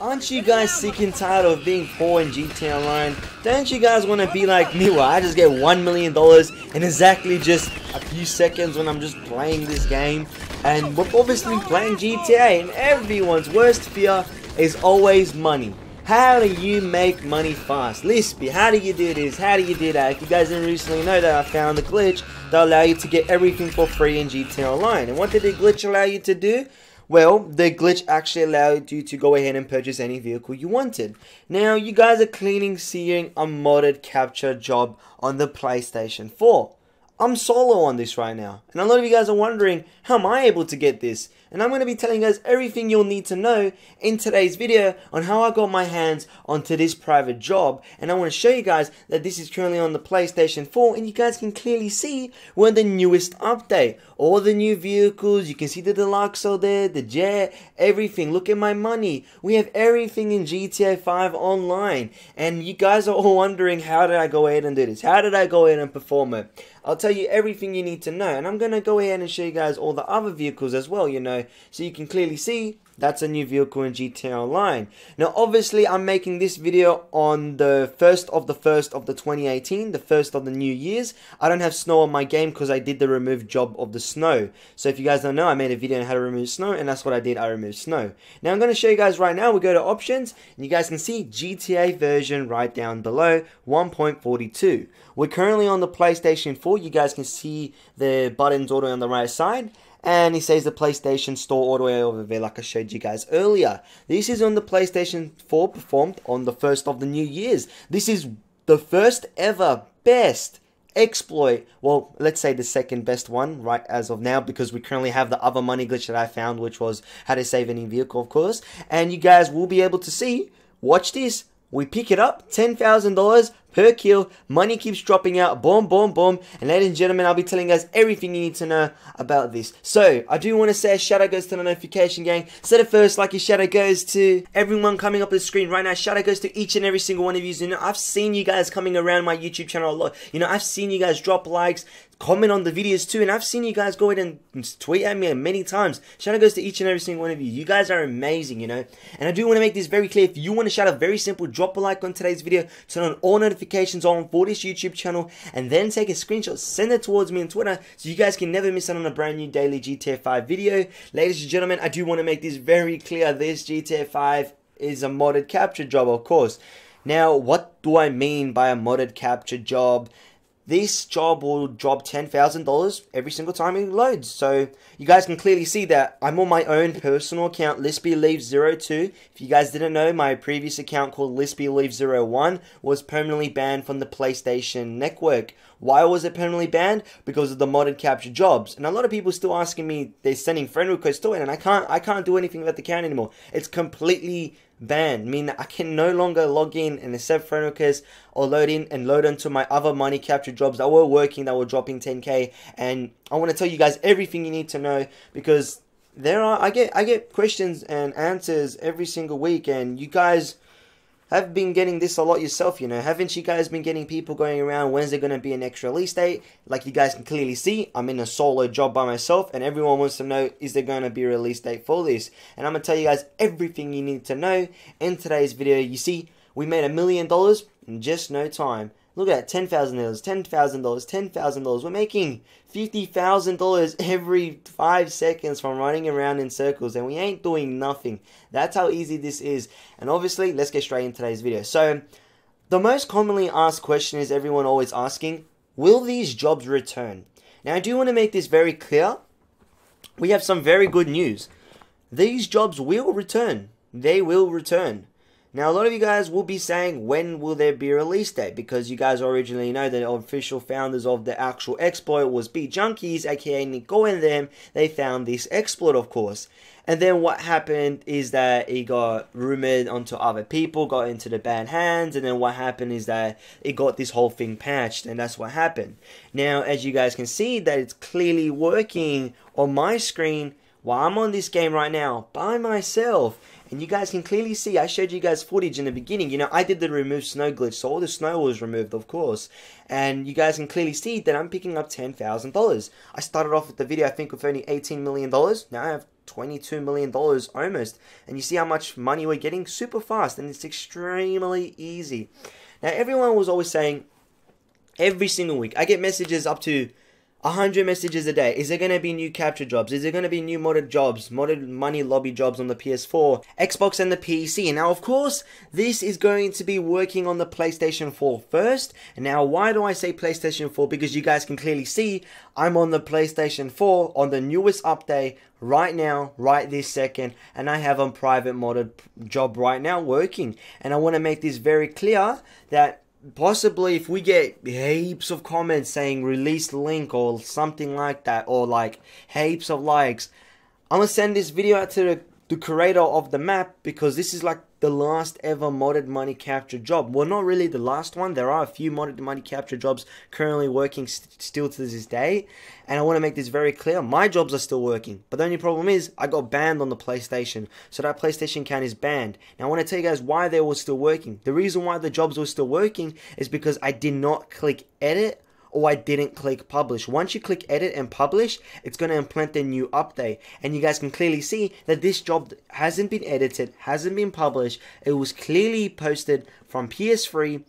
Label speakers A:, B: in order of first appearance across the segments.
A: Aren't you guys sick and tired of being poor in GTA Online? Don't you guys want to be like me where I just get $1 million in exactly just a few seconds when I'm just playing this game? And we're obviously playing GTA and everyone's worst fear is always money. How do you make money fast? Lispy, how do you do this? How do you do that? If you guys didn't recently know that I found a glitch that allow you to get everything for free in GTA Online. And what did the glitch allow you to do? Well, the glitch actually allowed you to go ahead and purchase any vehicle you wanted. Now, you guys are cleaning seeing a modded capture job on the PlayStation 4. I'm solo on this right now, and a lot of you guys are wondering, how am I able to get this? and I'm going to be telling you guys everything you'll need to know in today's video on how I got my hands onto this private job and I want to show you guys that this is currently on the PlayStation 4 and you guys can clearly see we're the newest update all the new vehicles you can see the deluxe there the jet everything look at my money we have everything in GTA 5 online and you guys are all wondering how did I go ahead and do this how did I go ahead and perform it I'll tell you everything you need to know and I'm going to go ahead and show you guys all the other vehicles as well you know so you can clearly see that's a new vehicle in GTA Online. Now obviously I'm making this video on the first of the first of the 2018, the first of the new years. I don't have snow on my game because I did the remove job of the snow. So if you guys don't know, I made a video on how to remove snow and that's what I did, I removed snow. Now I'm going to show you guys right now, we go to options and you guys can see GTA version right down below, 1.42. We're currently on the PlayStation 4, you guys can see the buttons all the way on the right side and he says the PlayStation Store all the way over there, like I showed you guys earlier. This is on the PlayStation 4 performed on the first of the New Year's. This is the first ever best exploit well let's say the second best one right as of now because we currently have the other money glitch that i found which was how to save any vehicle of course and you guys will be able to see watch this we pick it up $10000 per kill, Money keeps dropping out. Boom, boom, boom. And ladies and gentlemen, I'll be telling you guys everything you need to know about this. So, I do want to say a shout out goes to the notification gang. So the first, like a shout out goes to everyone coming up the screen right now. Shout out goes to each and every single one of you. You know, I've seen you guys coming around my YouTube channel a lot. You know, I've seen you guys drop likes, comment on the videos too. And I've seen you guys go ahead and tweet at me many times. Shout out goes to each and every single one of you. You guys are amazing, you know. And I do want to make this very clear. If you want to shout out, very simple, drop a like on today's video, turn on all notifications on for this YouTube channel, and then take a screenshot, send it towards me on Twitter so you guys can never miss out on a brand new daily GTA 5 video. Ladies and gentlemen, I do want to make this very clear. This GTA 5 is a modded capture job, of course. Now, what do I mean by a modded capture job? this job will drop $10,000 every single time it loads. So you guys can clearly see that I'm on my own personal account, Leave 2 If you guys didn't know, my previous account called Leave one was permanently banned from the PlayStation network. Why was it permanently banned? Because of the modded capture jobs. And a lot of people still asking me, they're sending friend requests to it, and I can't, I can't do anything about the account anymore. It's completely ban, that I can no longer log in and accept friend requests or load in and load onto my other money capture jobs that were working, that were dropping 10k. And I want to tell you guys everything you need to know because there are I get I get questions and answers every single week, and you guys I've been getting this a lot yourself, you know. Haven't you guys been getting people going around when's there going to be an extra release date? Like you guys can clearly see, I'm in a solo job by myself, and everyone wants to know is there going to be a release date for this? And I'm going to tell you guys everything you need to know in today's video. You see, we made a million dollars in just no time. Look at that, ten thousand dollars, ten thousand dollars, ten thousand dollars. We're making fifty thousand dollars every five seconds from running around in circles, and we ain't doing nothing. That's how easy this is. And obviously, let's get straight into today's video. So, the most commonly asked question is everyone always asking, will these jobs return? Now, I do want to make this very clear. We have some very good news. These jobs will return. They will return. Now, a lot of you guys will be saying, when will there be a release date? Because you guys originally know that the official founders of the actual exploit was B Junkies, aka Nico and them. They found this exploit, of course. And then what happened is that it got rumored onto other people, got into the bad hands, and then what happened is that it got this whole thing patched, and that's what happened. Now, as you guys can see, that it's clearly working on my screen while I'm on this game right now by myself and you guys can clearly see, I showed you guys footage in the beginning. You know, I did the remove snow glitch, so all the snow was removed, of course. And you guys can clearly see that I'm picking up $10,000. I started off with the video, I think, with only $18 million. Now I have 22 million dollars almost and you see how much money we're getting super fast and it's extremely easy now everyone was always saying every single week i get messages up to 100 messages a day. Is there going to be new capture jobs? Is there going to be new modded jobs? Modded money lobby jobs on the PS4, Xbox and the PC? Now, of course, this is going to be working on the PlayStation 4 first. Now, why do I say PlayStation 4? Because you guys can clearly see I'm on the PlayStation 4 on the newest update right now, right this second, and I have a private modded job right now working. And I want to make this very clear that possibly if we get heaps of comments saying release link or something like that, or like heaps of likes, I'm gonna send this video out to the the creator of the map because this is like the last ever modded money capture job. Well, not really the last one. There are a few modded money capture jobs currently working st still to this day. And I want to make this very clear. My jobs are still working. But the only problem is I got banned on the PlayStation. So that PlayStation account is banned. Now, I want to tell you guys why they were still working. The reason why the jobs were still working is because I did not click edit oh, I didn't click publish. Once you click edit and publish, it's going to implement the new update. And you guys can clearly see that this job hasn't been edited, hasn't been published. It was clearly posted from PS3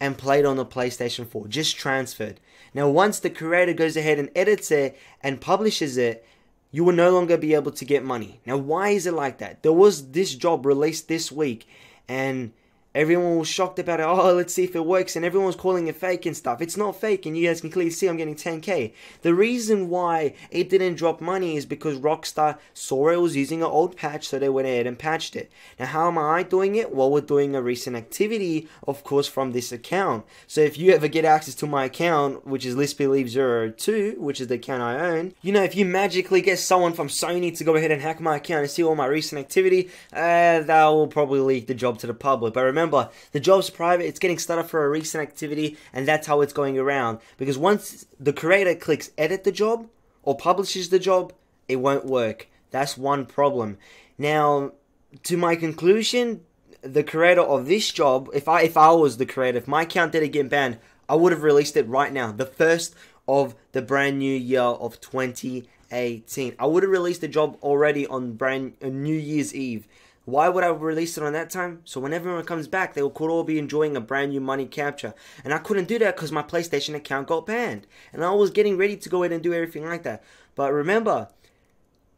A: and played on the PlayStation 4, just transferred. Now, once the creator goes ahead and edits it and publishes it, you will no longer be able to get money. Now, why is it like that? There was this job released this week, and Everyone was shocked about it. Oh, let's see if it works. And everyone was calling it fake and stuff. It's not fake. And you guys can clearly see I'm getting 10K. The reason why it didn't drop money is because Rockstar saw it was using an old patch. So they went ahead and patched it. Now, how am I doing it? Well, we're doing a recent activity, of course, from this account. So if you ever get access to my account, which is listbelieve02, which is the account I own, you know, if you magically get someone from Sony to go ahead and hack my account and see all my recent activity, uh, that will probably leak the job to the public. But remember, remember, the job's private, it's getting started for a recent activity, and that's how it's going around. Because once the creator clicks edit the job or publishes the job, it won't work. That's one problem. Now, to my conclusion, the creator of this job, if I if I was the creator, if my account didn't get banned, I would have released it right now, the first of the brand new year of 2018. I would have released the job already on brand uh, New Year's Eve. Why would I release it on that time? So when everyone comes back, they could all be enjoying a brand new money capture. And I couldn't do that because my PlayStation account got banned. And I was getting ready to go in and do everything like that. But remember,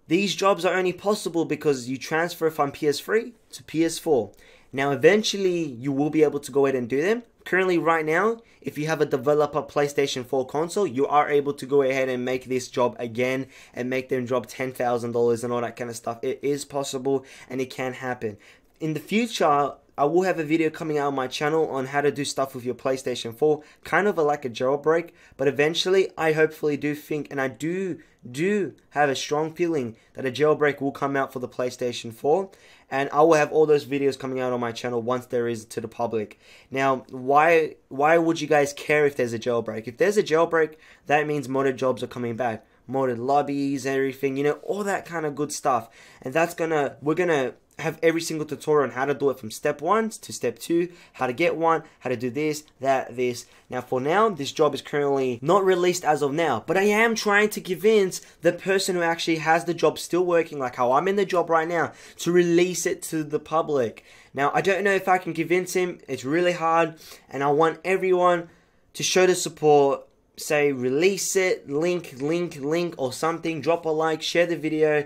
A: these jobs are only possible because you transfer from PS3 to PS4. Now, eventually, you will be able to go ahead and do them. Currently, right now, if you have a developer PlayStation 4 console, you are able to go ahead and make this job again and make them drop $10,000 and all that kind of stuff. It is possible and it can happen. In the future, I will have a video coming out on my channel on how to do stuff with your PlayStation 4, kind of a, like a jailbreak, but eventually I hopefully do think and I do do have a strong feeling that a jailbreak will come out for the PlayStation 4 and I will have all those videos coming out on my channel once there is to the public. Now, why why would you guys care if there's a jailbreak? If there's a jailbreak, that means modded jobs are coming back, modded lobbies, everything, you know, all that kind of good stuff. And that's gonna we're gonna have every single tutorial on how to do it from step one to step two, how to get one, how to do this, that, this. Now for now, this job is currently not released as of now, but I am trying to convince the person who actually has the job still working, like how I'm in the job right now, to release it to the public. Now, I don't know if I can convince him, it's really hard, and I want everyone to show the support say release it link link link or something drop a like share the video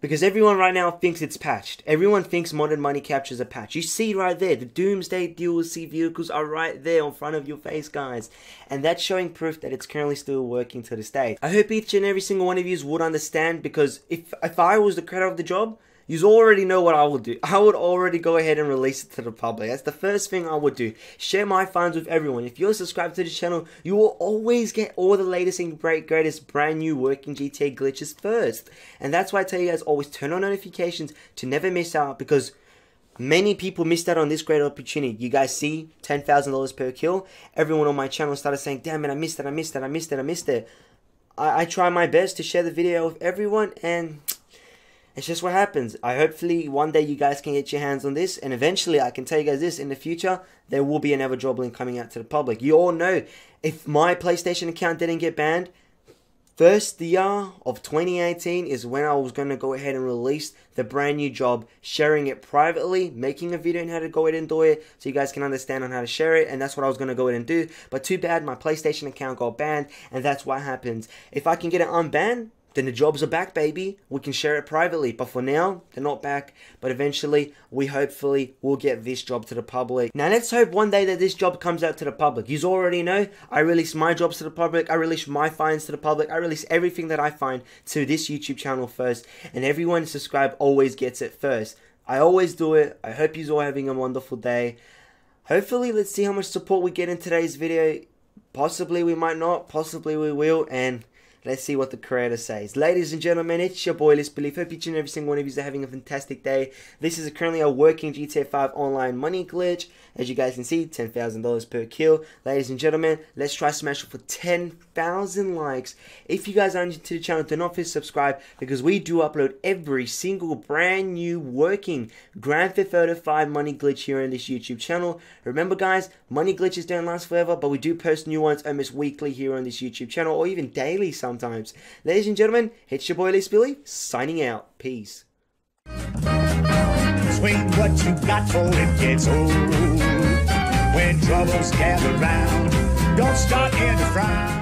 A: because everyone right now thinks it's patched. Everyone thinks Modern Money captures a patch. You see right there, the Doomsday DLC vehicles are right there in front of your face, guys. And that's showing proof that it's currently still working to this day. I hope each and every single one of you would understand because if, if I was the creator of the job, you already know what I will do. I would already go ahead and release it to the public. That's the first thing I would do. Share my finds with everyone. If you're subscribed to the channel, you will always get all the latest and great, greatest brand new working GTA glitches first. And that's why I tell you guys always turn on notifications to never miss out because Many people missed out on this great opportunity. You guys see $10,000 per kill. Everyone on my channel started saying, damn it, I missed it, I missed it, I missed it, I missed it. I, I try my best to share the video with everyone and it's just what happens. I hopefully one day you guys can get your hands on this, and eventually I can tell you guys this in the future there will be another job link coming out to the public. You all know if my PlayStation account didn't get banned, first year of 2018 is when I was going to go ahead and release the brand new job, sharing it privately, making a video on how to go ahead and do it so you guys can understand on how to share it. And that's what I was going to go ahead and do. But too bad my PlayStation account got banned, and that's what happens. If I can get it unbanned, then the jobs are back, baby. We can share it privately. But for now, they're not back. But eventually, we hopefully will get this job to the public. Now, let's hope one day that this job comes out to the public. You already know I release my jobs to the public. I release my finds to the public. I release everything that I find to this YouTube channel first. And everyone subscribed always gets it first. I always do it. I hope you're all having a wonderful day. Hopefully, let's see how much support we get in today's video. Possibly we might not. Possibly we will. And... Let's see what the creator says. Ladies and gentlemen, it's your boy List Belief. Hope each and every single one of you are having a fantastic day. This is currently a working GTA 5 online money glitch. As you guys can see, $10,000 per kill. Ladies and gentlemen, let's try smash it for 10,000 likes. If you guys are new to the channel, do not forget to subscribe because we do upload every single brand new working Grand Theft Auto 5 money glitch here on this YouTube channel. Remember guys, money glitches don't last forever, but we do post new ones almost weekly here on this YouTube channel or even daily sometimes sometimes. Ladies and gentlemen, it's your boy Lee Billy signing out. Peace. Swing what you got it gets old. When troubles gather round, don't start in a frown.